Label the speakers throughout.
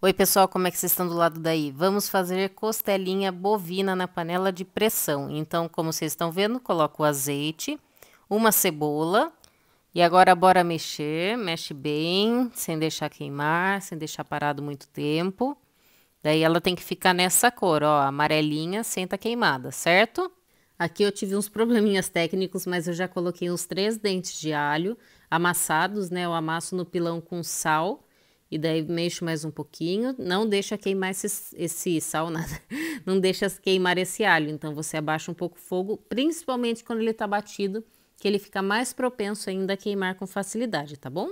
Speaker 1: Oi, pessoal, como é que vocês estão do lado daí? Vamos fazer costelinha bovina na panela de pressão. Então, como vocês estão vendo, coloco o azeite, uma cebola. E agora, bora mexer. Mexe bem, sem deixar queimar, sem deixar parado muito tempo. Daí, ela tem que ficar nessa cor, ó, amarelinha, sem tá queimada, certo? Aqui eu tive uns probleminhas técnicos, mas eu já coloquei uns três dentes de alho amassados, né? Eu amasso no pilão com sal e daí mexo mais um pouquinho, não deixa queimar esse, esse sal, nada, não deixa queimar esse alho. Então você abaixa um pouco o fogo, principalmente quando ele está batido, que ele fica mais propenso ainda a queimar com facilidade, tá bom?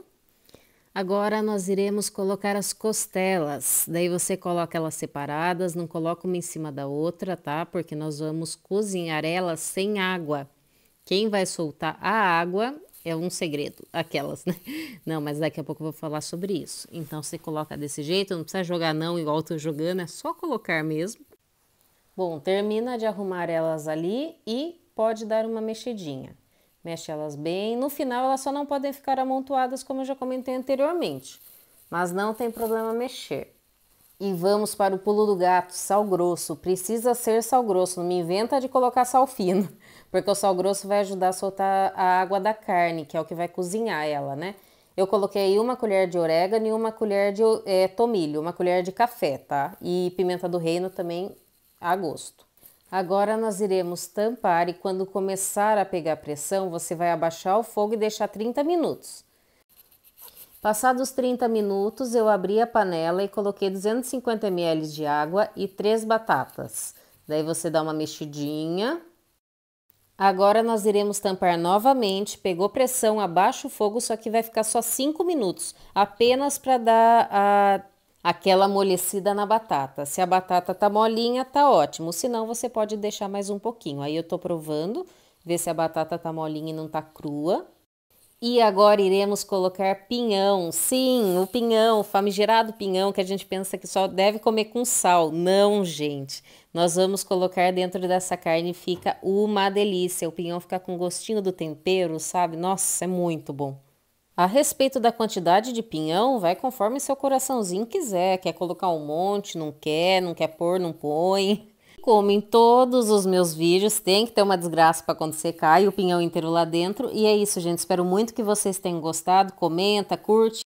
Speaker 1: Agora nós iremos colocar as costelas. Daí você coloca elas separadas, não coloca uma em cima da outra, tá? Porque nós vamos cozinhar elas sem água. Quem vai soltar a água é um segredo, aquelas, né? Não, mas daqui a pouco eu vou falar sobre isso. Então você coloca desse jeito, não precisa jogar não igual eu tô jogando, é só colocar mesmo. Bom, termina de arrumar elas ali e pode dar uma mexidinha. Mexe elas bem. No final elas só não podem ficar amontoadas como eu já comentei anteriormente, mas não tem problema mexer. E vamos para o pulo do gato, sal grosso. Precisa ser sal grosso, não me inventa de colocar sal fino, porque o sal grosso vai ajudar a soltar a água da carne, que é o que vai cozinhar ela, né? Eu coloquei uma colher de orégano e uma colher de é, tomilho, uma colher de café, tá? E pimenta do reino também a gosto. Agora nós iremos tampar e quando começar a pegar pressão, você vai abaixar o fogo e deixar 30 minutos. Passados 30 minutos, eu abri a panela e coloquei 250 ml de água e três batatas. Daí você dá uma mexidinha. Agora nós iremos tampar novamente. Pegou pressão, abaixa o fogo, só que vai ficar só 5 minutos, apenas para dar a aquela amolecida na batata. Se a batata tá molinha, tá ótimo. Se não, você pode deixar mais um pouquinho. Aí eu tô provando, ver se a batata tá molinha e não tá crua. E agora iremos colocar pinhão. Sim, o pinhão, o famigerado pinhão que a gente pensa que só deve comer com sal. Não, gente. Nós vamos colocar dentro dessa carne e fica uma delícia. O pinhão fica com gostinho do tempero, sabe? Nossa, é muito bom. A respeito da quantidade de pinhão, vai conforme seu coraçãozinho quiser. Quer colocar um monte, não quer, não quer pôr, não põe como em todos os meus vídeos, tem que ter uma desgraça para acontecer, cai o pinhão inteiro lá dentro. E é isso, gente. Espero muito que vocês tenham gostado. Comenta, curte.